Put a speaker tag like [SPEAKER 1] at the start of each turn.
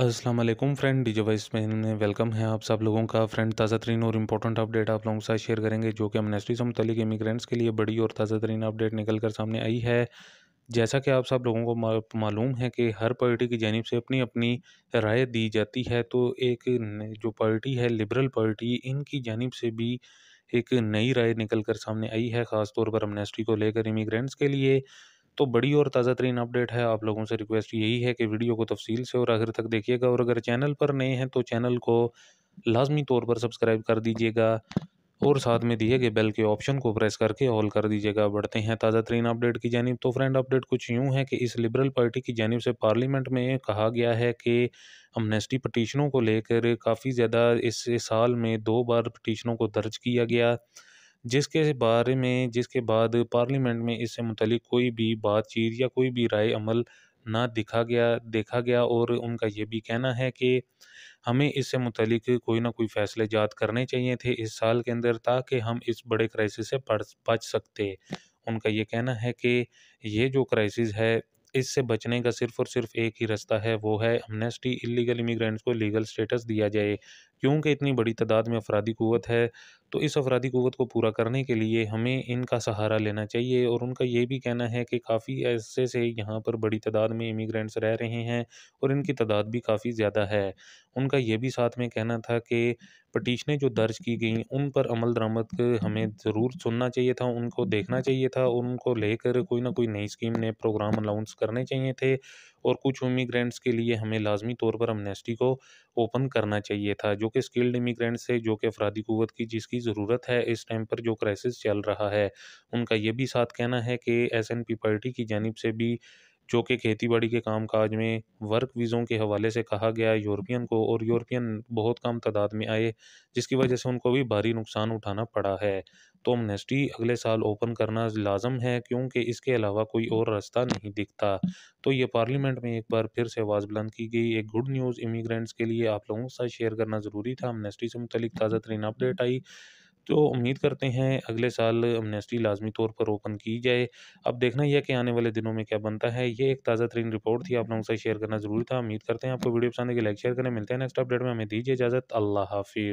[SPEAKER 1] Aslam friend DJ vice में welcome है आप सब लोगों का फ्रेंड ताज़ा तरीन और इंपॉर्टेंट अपडेट आप लोगों के साथ शेयर करेंगे जो कि अमनेस्टी से मुतलिक इमिग्रेंट्स के लिए बड़ी और ताज़ा तरीन अपडेट निकल कर सामने आई है जैसा कि आप सब लोगों को मालूम है कि हर पार्टी की जानब से अपनी अपनी राय दी जाती है तो एक जो पार्टी है लिबरल पार्टी इनकी जानब से भी एक नई राय निकल कर सामने आई है ख़ासतौर पर अमनेस्टी को लेकर इमिग्रेंट्स के लिए तो बड़ी और ताज़ा तरीन अपडेट है आप लोगों से रिक्वेस्ट यही है कि वीडियो को तफसील से और आखिर तक देखिएगा और अगर चैनल पर नए हैं तो चैनल को लाजमी तौर पर सब्सक्राइब कर दीजिएगा और साथ में दिए गए बेल के ऑप्शन को प्रेस करके ऑल कर दीजिएगा बढ़ते हैं ताज़ा तरीन अपडेट की जानब तो फ्रेंड अपडेट कुछ यूँ है कि इस लिबरल पार्टी की जानब से पार्लियामेंट में कहा गया है कि अमनेस्टी पटिशनों को लेकर काफ़ी ज़्यादा इस साल में दो बार पटिशनों को दर्ज किया गया जिसके बारे में जिसके बाद पार्लियामेंट में इससे मुतलिक कोई भी बातचीत या कोई भी राय अमल ना दिखा गया देखा गया और उनका यह भी कहना है कि हमें इससे मुतलिक कोई ना कोई फैसले जात करने चाहिए थे इस साल के अंदर ताकि हम इस बड़े क्राइसिस से बच सकते उनका यह कहना है कि ये जो क्राइसिस है इससे बचने का सिर्फ और सिर्फ एक ही रास्ता है वो है एमनेस्टी इलीगल इमिग्रेंट्स को लीगल स्टेटस दिया जाए क्योंकि इतनी बड़ी तादाद में अफराधी क़वत है तो इस अफराधी क़वत को पूरा करने के लिए हमें इनका सहारा लेना चाहिए और उनका ये भी कहना है कि काफ़ी ऐसे से यहाँ पर बड़ी तादाद में इमिग्रेंट्स रह रहे हैं और इनकी तादाद भी काफ़ी ज़्यादा है उनका यह भी साथ में कहना था कि पटिशनें जो दर्ज की गई उन पर अमल दरामद हमें ज़रूर सुनना चाहिए था उनको देखना चाहिए था उनको लेकर कोई ना कोई नई स्कीम ने प्रोग्राम अनाउंस करने चाहिए थे और कुछ इमिग्रेंट्स के लिए हमें लाजमी तौर पर अमनेस्टी को ओपन करना चाहिए था जो कि स्किल्ड इमिग्रेंट्स है जो कि अफराधी क़ुत की जिसकी ज़रूरत है इस टाइम पर जो क्राइसिस चल रहा है उनका यह भी साथ कहना है कि एस एन पी पार्टी की जानब से भी जो कि खेती बाड़ी के काम काज में वर्क वीज़ों के हवाले से कहा गया यूरोपियन को और यूरोपियन बहुत कम तादाद में आए जिसकी वजह से उनको भी भारी नुकसान उठाना पड़ा है तो अमनेस्टी अगले साल ओपन करना लाजम है क्योंकि इसके अलावा कोई और रास्ता नहीं दिखता तो ये पार्लियामेंट में एक बार फिर से आवाज़ बुलंद की गई एक गुड न्यूज़ इमिग्रेंट्स के लिए आप लोगों के साथ शेयर करना ज़रूरी था अमनेस्टी से मुतलिक ताज़ा तरीन अपडेट आई तो उम्मीद करते हैं अगले साल एमनेस्टी लाजमी तौर पर ओपन की जाए अब देखना यह कि आने वाले दिनों में क्या बनता है ये एक ताज़ा तरीन रिपोर्ट थी आप लोगों से शेयर करना ज़रूरी था उम्मीद करते हैं आपको वीडियो पसंद है कि लाइक शेयर करें मिलते हैं नेक्स्ट अपडेट में हमें दीजिए इजाज़त अल्लाह हाफिज़